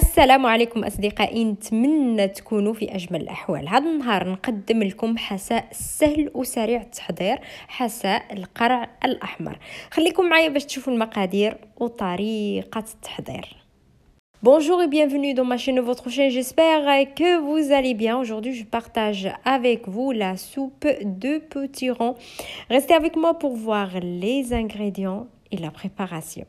السلام عليكم أصدقائي نتمنى تكونوا في أجمل الأحوال هذا النهار نقدم لكم حساء سهل وسريع التحضير حساء القرع الأحمر خليكم معايا باش تشوفوا المقادير وطريقة التحضير Bonjour et bienvenue dans ma chaîne Votre chaîne. J'espère que vous allez bien. Aujourd'hui, je partage avec vous la soupe de petits ronds. Restez avec moi pour voir les ingrédients et la préparation.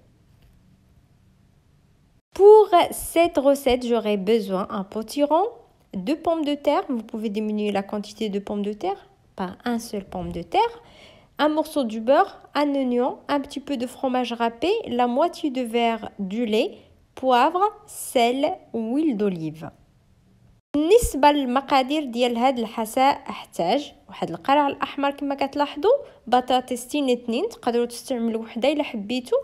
Pour cette recette, j'aurai besoin un potiron, deux pommes de terre. Vous pouvez diminuer la quantité de pommes de terre par un seul pomme de terre. Un morceau du beurre, un oignon, un petit peu de fromage râpé, la moitié de verre du lait, poivre, sel, ou huile d'olive. بالنسبه للمقادير ديال هاد الحساء احتاج واحد القرع الاحمر كما كتلاحظوا بطاطستين اثنين تقدروا تستعملوا وحده الا حبيتوا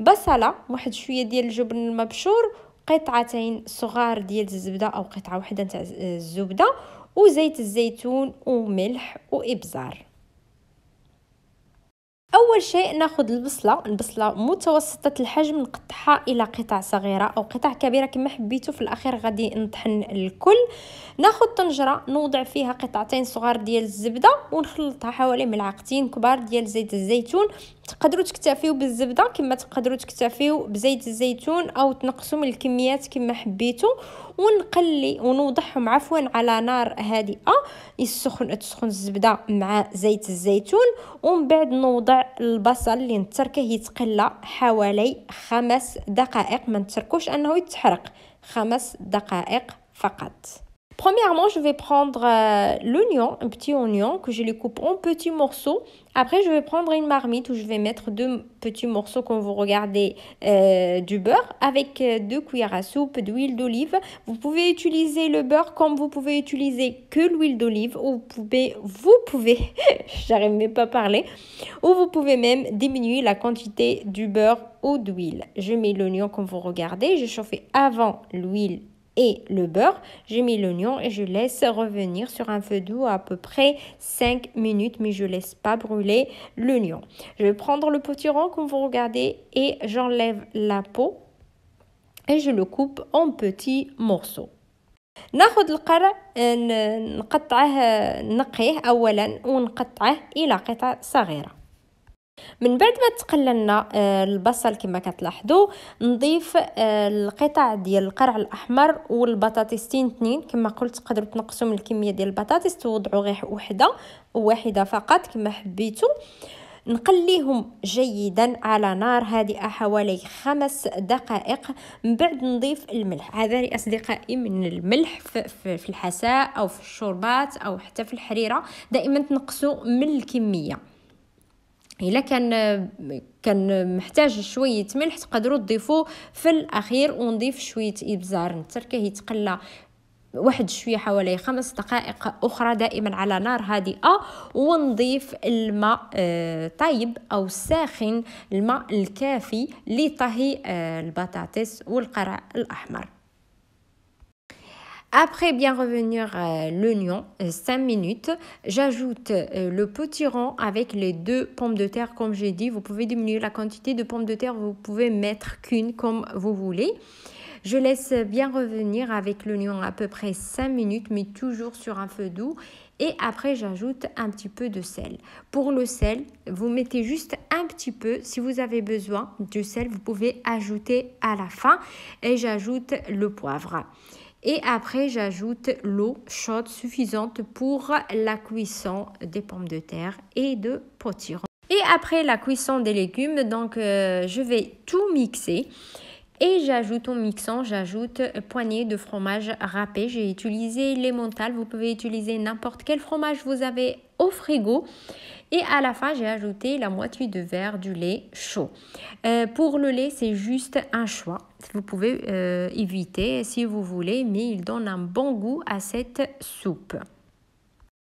بصله واحد شويه ديال الجبن المبشور قطعتين صغار ديال الزبده او قطعه واحده نتاع الزبده وزيت الزيتون وملح وابزار اول شيء ناخذ البصله البصله متوسطه الحجم نقطعها الى قطع صغيره او قطع كبيره كما حبيتو في الاخير غادي نطحن الكل ناخذ طنجره نوضع فيها قطعتين صغار ديال الزبده ونخلطها حوالي ملعقتين كبار ديال زيت الزيتون تقدروا تكتفيو بالزبده كما تقدروا تكتفيو بزيت الزيتون او تنقصوا من الكميات كما حبيتو ونقلي ونوضحهم عفوا على نار هادئه يسخن تسخن الزبده مع زيت الزيتون ومن بعد نوضع البصل اللي نتركه يتقلى حوالي خمس دقائق ما نتركوش انه يتحرق خمس دقائق فقط Premièrement, je vais prendre euh, l'oignon, un petit oignon que je le coupe en petits morceaux. Après, je vais prendre une marmite où je vais mettre deux petits morceaux comme vous regardez euh, du beurre avec euh, deux cuillères à soupe d'huile d'olive. Vous pouvez utiliser le beurre comme vous pouvez utiliser que l'huile d'olive ou vous pouvez, vous pouvez, j'arrive même pas à parler, ou vous pouvez même diminuer la quantité du beurre ou d'huile. Je mets l'oignon comme vous regardez, Je chauffe avant l'huile et le beurre. J'ai mis l'oignon et je laisse revenir sur un feu doux à peu près 5 minutes, mais je laisse pas brûler l'oignon. Je vais prendre le potiron comme vous regardez et j'enlève la peau et je le coupe en petits morceaux. من بعد ما تقللنا آه، البصل كما كتلاحظوا نضيف آه، القطع ديال القرع الاحمر والبطاطستين اثنين كما قلت تقدروا تنقصوا من الكميه ديال البطاطس توضعوا غير وحده واحده فقط كما حبيتوا نقليهم جيدا على نار هادئه حوالي خمس دقائق من بعد نضيف الملح هذا اصدقائي من الملح في الحساء او في الشوربات او حتى في الحريره دائما تنقصوا من الكميه الا كان كان محتاج شويه ملح تقدروا تضيفوا في الاخير ونضيف شويه ابزار نتركه يتقلى واحد شويه حوالي خمس دقائق اخرى دائما على نار هادئه ونضيف الماء آه، طيب او ساخن الماء الكافي لطهي آه، البطاطس والقرع الاحمر Après bien revenir euh, l'oignon, 5 euh, minutes. J'ajoute euh, le potiron avec les deux pommes de terre, comme j'ai dit. Vous pouvez diminuer la quantité de pommes de terre, vous pouvez mettre qu'une comme vous voulez. Je laisse bien revenir avec l'oignon à peu près 5 minutes, mais toujours sur un feu doux. Et après, j'ajoute un petit peu de sel. Pour le sel, vous mettez juste un petit peu. Si vous avez besoin du sel, vous pouvez ajouter à la fin. Et j'ajoute le poivre. Et après, j'ajoute l'eau chaude suffisante pour la cuisson des pommes de terre et de potiron. Et après la cuisson des légumes, donc euh, je vais tout mixer. Et j'ajoute en mixant, j'ajoute poignée de fromage râpé. J'ai utilisé l'emmental, vous pouvez utiliser n'importe quel fromage vous avez au frigo. Et à la fin, j'ai ajouté la moitié de verre du lait chaud. Euh, pour le lait, c'est juste un choix. Vous pouvez euh, éviter si vous voulez, mais il donne un bon goût à cette soupe.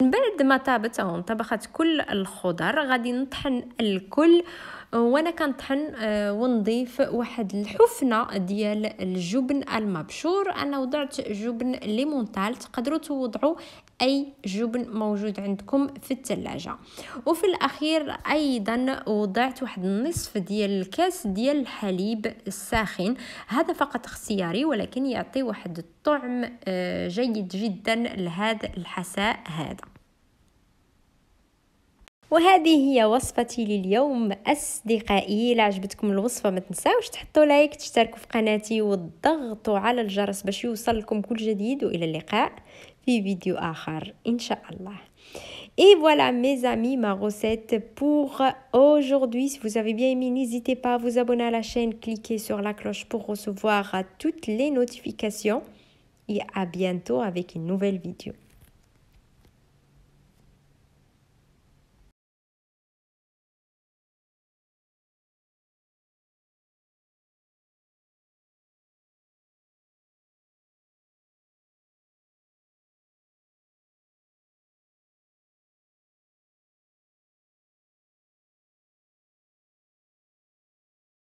من بعد ما طابت اهو انطبخت كل الخضر غادي نطحن الكل وانا كنطحن ونضيف واحد الحفنه ديال الجبن المبشور انا وضعت جبن ليمونتال تقدروا توضعوا أي جبن موجود عندكم في الثلاجة وفي الأخير أيضا وضعت واحد النصف ديال الكاس ديال الحليب الساخن هذا فقط اختياري ولكن يعطي واحد الطعم آه، جيد جدا لهذا الحساء هذا وهذه هي وصفتي لليوم أصدقائي إلا عجبتكم الوصفة ما تنساوش تحطوا لايك تشتركوا في قناتي وتضغطوا على الجرس باش يوصلكم كل جديد وإلى اللقاء في فيديو آخر إن شاء الله Et voilà mes amis, ma recette pour aujourd'hui. Si vous avez bien aimé, n'hésitez pas à vous abonner à la chaîne, cliquez sur la cloche pour recevoir toutes les notifications. Et à bientôt avec une nouvelle vidéo.